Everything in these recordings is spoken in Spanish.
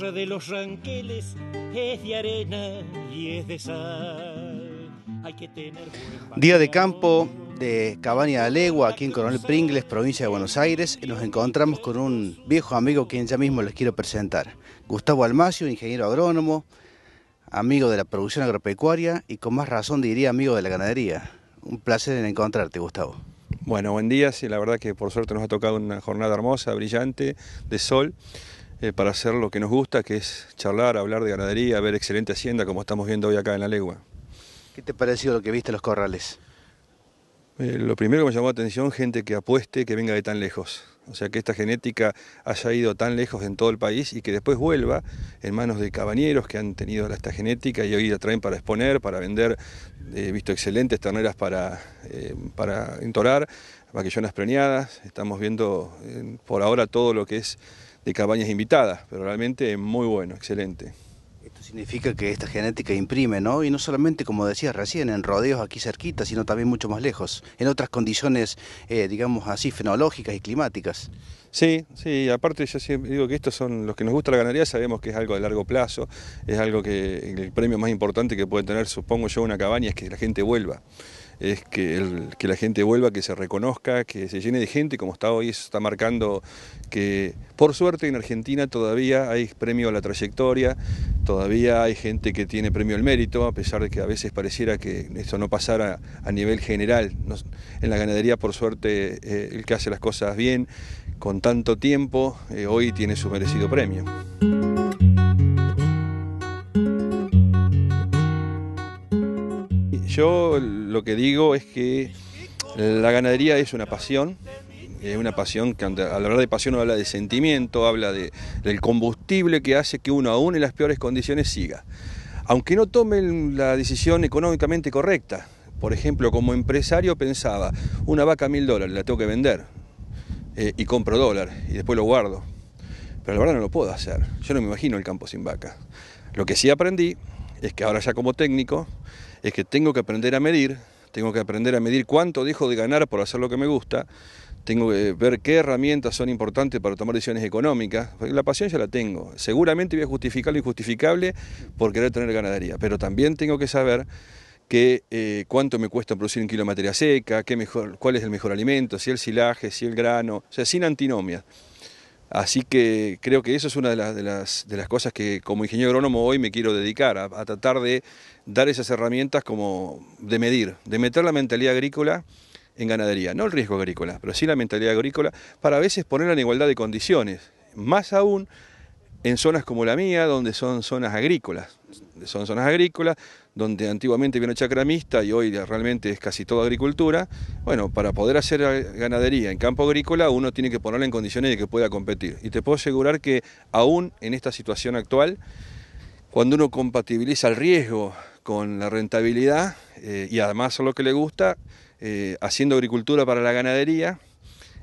de los ranqueles es de arena y es de sal. Día de campo de Cabaña de Legua, aquí en Coronel Pringles, provincia de Buenos Aires, nos encontramos con un viejo amigo quien ya mismo les quiero presentar. Gustavo Almacio, ingeniero agrónomo, amigo de la producción agropecuaria y con más razón diría amigo de la ganadería. Un placer en encontrarte, Gustavo. Bueno, buen día, sí, la verdad que por suerte nos ha tocado una jornada hermosa, brillante, de sol. Eh, para hacer lo que nos gusta, que es charlar, hablar de ganadería, ver excelente hacienda, como estamos viendo hoy acá en la legua. ¿Qué te pareció lo que viste en los corrales? Eh, lo primero que me llamó la atención, gente que apueste que venga de tan lejos. O sea, que esta genética haya ido tan lejos en todo el país y que después vuelva en manos de cabañeros que han tenido esta genética y hoy la traen para exponer, para vender. He eh, visto excelentes terneras para, para entorar, maquillonas preñadas. Estamos viendo por ahora todo lo que es de cabañas invitadas, pero realmente es muy bueno, excelente. Esto significa que esta genética imprime, ¿no? Y no solamente, como decías recién, en rodeos aquí cerquita, sino también mucho más lejos, en otras condiciones, eh, digamos así, fenológicas y climáticas. Sí, sí, aparte yo siempre digo que estos son los que nos gusta la ganadería, sabemos que es algo de largo plazo, es algo que el premio más importante que puede tener, supongo yo, una cabaña es que la gente vuelva es que, que la gente vuelva, que se reconozca, que se llene de gente, como está hoy, eso está marcando que por suerte en Argentina todavía hay premio a la trayectoria, todavía hay gente que tiene premio al mérito, a pesar de que a veces pareciera que esto no pasara a nivel general. en la ganadería, por suerte, eh, el que hace las cosas bien, con tanto tiempo, eh, hoy tiene su merecido premio. Yo lo que digo es que la ganadería es una pasión, es eh, una pasión que al hablar de pasión habla de sentimiento, habla del combustible que hace que uno aún en las peores condiciones siga. Aunque no tomen la decisión económicamente correcta, por ejemplo, como empresario pensaba, una vaca a mil dólares la tengo que vender eh, y compro dólar y después lo guardo. Pero la verdad no lo puedo hacer. Yo no me imagino el campo sin vaca. Lo que sí aprendí es que ahora ya como técnico es que tengo que aprender a medir, tengo que aprender a medir cuánto dejo de ganar por hacer lo que me gusta, tengo que ver qué herramientas son importantes para tomar decisiones económicas. La pasión ya la tengo. Seguramente voy a justificar lo injustificable por querer tener ganadería, pero también tengo que saber que, eh, cuánto me cuesta producir un kilo de materia seca, mejor, cuál es el mejor alimento, si el silaje, si el grano, o sea, sin antinomias. Así que creo que eso es una de las, de las, de las cosas que como ingeniero agrónomo hoy me quiero dedicar, a, a, tratar de dar esas herramientas como de medir, de meter la mentalidad agrícola en ganadería, no el riesgo agrícola, pero sí la mentalidad agrícola, para a veces ponerla en igualdad de condiciones, más aún en zonas como la mía, donde son zonas agrícolas. Son zonas agrícolas, donde antiguamente vino chacramista y hoy realmente es casi toda agricultura. Bueno, para poder hacer ganadería en campo agrícola, uno tiene que ponerla en condiciones de que pueda competir. Y te puedo asegurar que aún en esta situación actual, cuando uno compatibiliza el riesgo con la rentabilidad eh, y además a lo que le gusta, eh, haciendo agricultura para la ganadería,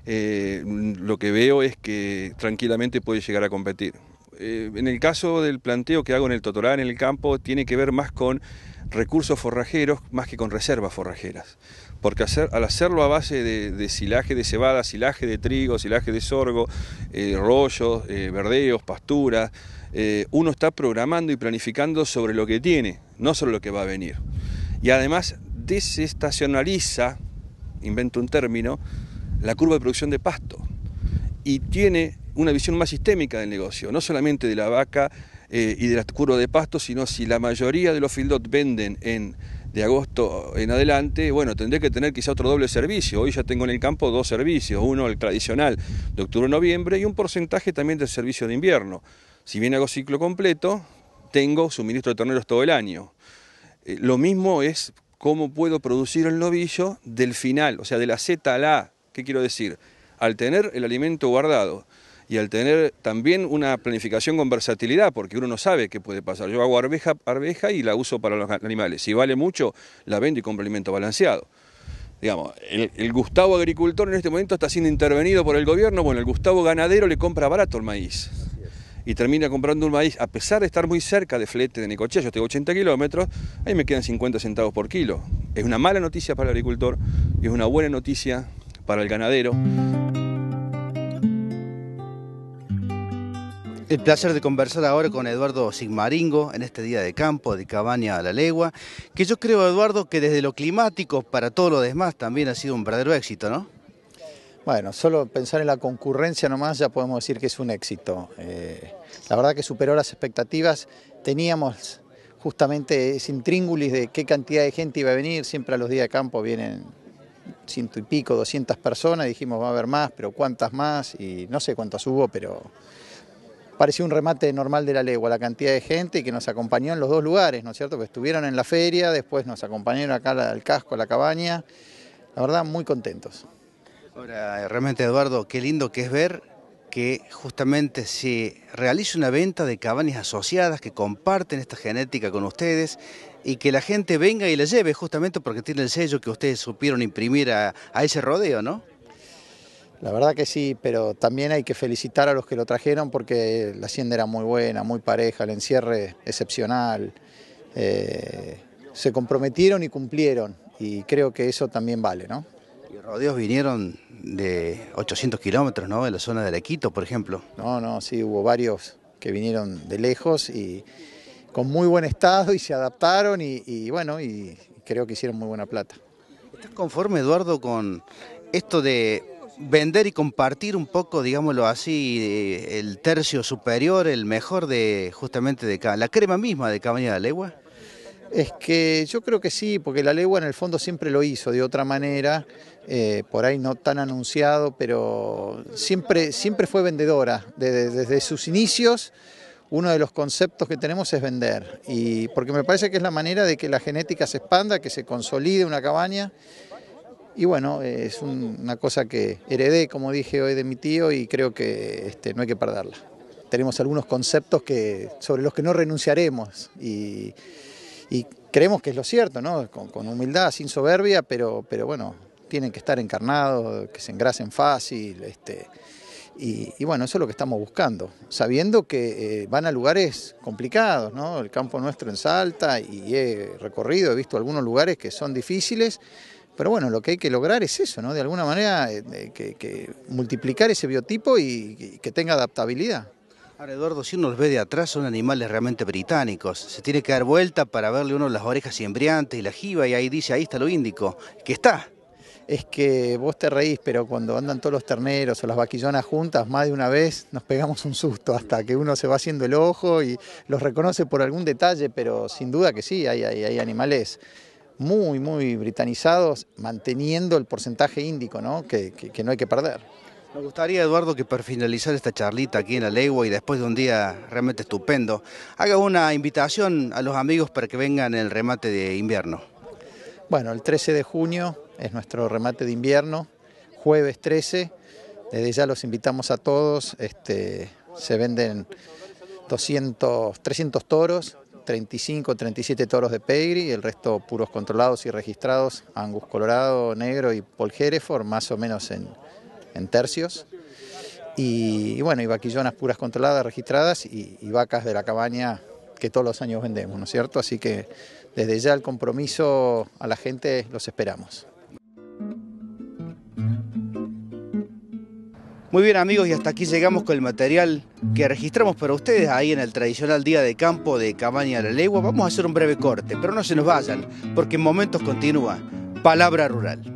eh, lo que veo es que tranquilamente puede llegar a competir. Eh, en el caso del planteo que hago en el Totorán, en el campo, tiene que ver más con recursos forrajeros más que con reservas forrajeras. Porque al hacerlo a base de, silaje de cebada, silaje de trigo, silaje de sorgo, eh, rollos, eh, verdeos, pasturas, uno está programando y planificando sobre lo que tiene, no sobre lo que va a venir. Y además desestacionaliza, invento un término, la curva de producción de pasto. Y tiene una visión más sistémica del negocio, no solamente de la vaca eh, y de la de pasto, sino si la mayoría de los fieldot venden en de agosto en adelante, bueno, tendré que tener quizá otro doble servicio. Hoy ya tengo en el campo dos servicios, uno el tradicional de octubre noviembre y un porcentaje también del servicio de invierno. Si bien hago ciclo completo, tengo suministro de terneros todo el año. Eh, lo mismo es cómo puedo producir el novillo del final, o sea, de la Z a la A. ¿Qué quiero decir? Al tener el alimento guardado, y al tener también una planificación con versatilidad, porque uno no sabe qué puede pasar. Yo hago arveja, arveja y la uso para los animales. Si vale mucho, la vendo y compro alimento balanceado. Digamos, el, Gustavo agricultor en este momento está siendo intervenido por el gobierno, bueno, el Gustavo ganadero le compra barato el maíz. Y termina comprando un maíz, a pesar de estar muy cerca de flete de Necochea, yo tengo 80 kilómetros, ahí me quedan 50 centavos por kilo. Es una mala noticia para el agricultor y es una buena noticia para el ganadero. El placer de conversar ahora con Eduardo Sigmaringo en este día de campo de Cabaña a la Legua, que yo creo, Eduardo, que desde lo climático para todo lo demás también ha sido un verdadero éxito, ¿no? Bueno, solo pensar en la concurrencia nomás ya podemos decir que es un éxito. Eh, la verdad que superó las expectativas. Teníamos justamente ese intríngulis de qué cantidad de gente iba a venir. Siempre a los días de campo vienen ciento y pico, 200 personas. Dijimos va a haber más, pero cuántas más. Y no sé cuántas hubo, pero parecía un remate normal de la legua, la cantidad de gente que nos acompañó en los dos lugares, ¿no es cierto? Que estuvieron en la feria, después nos acompañaron acá al casco, a la cabaña, la verdad muy contentos. Ahora, realmente Eduardo, qué lindo que es ver que justamente se realiza una venta de cabañas asociadas que comparten esta genética con ustedes y que la gente venga y la lleve justamente porque tiene el sello que ustedes supieron imprimir a ese rodeo, ¿no? La verdad que sí, pero también hay que felicitar a los que lo trajeron porque la hacienda era muy buena, muy pareja, el encierre excepcional. Eh, se comprometieron y cumplieron y creo que eso también vale, ¿no? Los rodeos vinieron de 800 kilómetros, ¿no? De la zona de Arequito, por ejemplo. No, no, sí, hubo varios que vinieron de lejos y con muy buen estado y se adaptaron y, y bueno, y creo que hicieron muy buena plata. ¿Estás conforme, Eduardo, con esto de vender y compartir un poco, digámoslo así, eh, el tercio superior, el mejor de justamente de la crema misma de Cabaña de la Legua? Es que yo creo que sí, porque la legua en el fondo siempre lo hizo de otra manera, eh, por ahí no tan anunciado, pero siempre, siempre fue vendedora. Desde, sus inicios, uno de los conceptos que tenemos es vender. Y porque me parece que es la manera de que la genética se expanda, que se consolide una cabaña y bueno, es una cosa que heredé, como dije hoy, de mi tío y creo que este, no hay que perderla. Tenemos algunos conceptos que, sobre los que no renunciaremos y, creemos que es lo cierto, ¿no? con, humildad, sin soberbia, pero, pero bueno, tienen que estar encarnados, que se engrasen fácil. Este, y, bueno, eso es lo que estamos buscando, sabiendo que eh, van a lugares complicados, ¿no? El campo nuestro en Salta y he recorrido, he visto algunos lugares que son difíciles, pero bueno, lo que hay que lograr es eso, ¿no? De alguna manera, eh, eh, que, multiplicar ese biotipo y, que tenga adaptabilidad. Ahora, Eduardo, si uno los ve de atrás, son animales realmente británicos. Se tiene que dar vuelta para verle uno las orejas embriantes y la jiba, y ahí dice, ahí está lo índico, que está. Es que vos te reís, pero cuando andan todos los terneros o las vaquillonas juntas, más de una vez nos pegamos un susto hasta que uno se va haciendo el ojo y los reconoce por algún detalle, pero sin duda que sí, hay, hay, hay animales muy, muy britanizados, manteniendo el porcentaje índico ¿no? Que, no hay que perder. Me gustaría, Eduardo, que para finalizar esta charlita aquí en la Legua y después de un día realmente estupendo, haga una invitación a los amigos para que vengan el remate de invierno. Bueno, el 13 de junio es nuestro remate de invierno, jueves 13. Desde ya los invitamos a todos. Este, se venden 200, 300 toros 35, 37 toros de pedigree, el resto puros controlados y registrados, Angus Colorado, Negro y Paul Hereford, más o menos en, tercios. Y, bueno, y vaquillonas puras controladas, registradas y, y, vacas de la cabaña que todos los años vendemos, ¿no es cierto? Así que desde ya el compromiso a la gente los esperamos. Muy bien amigos, y hasta aquí llegamos con el material que registramos para ustedes ahí en el tradicional día de campo de de la Legua. Vamos a hacer un breve corte, pero no se nos vayan, porque en momentos continúa Palabra Rural.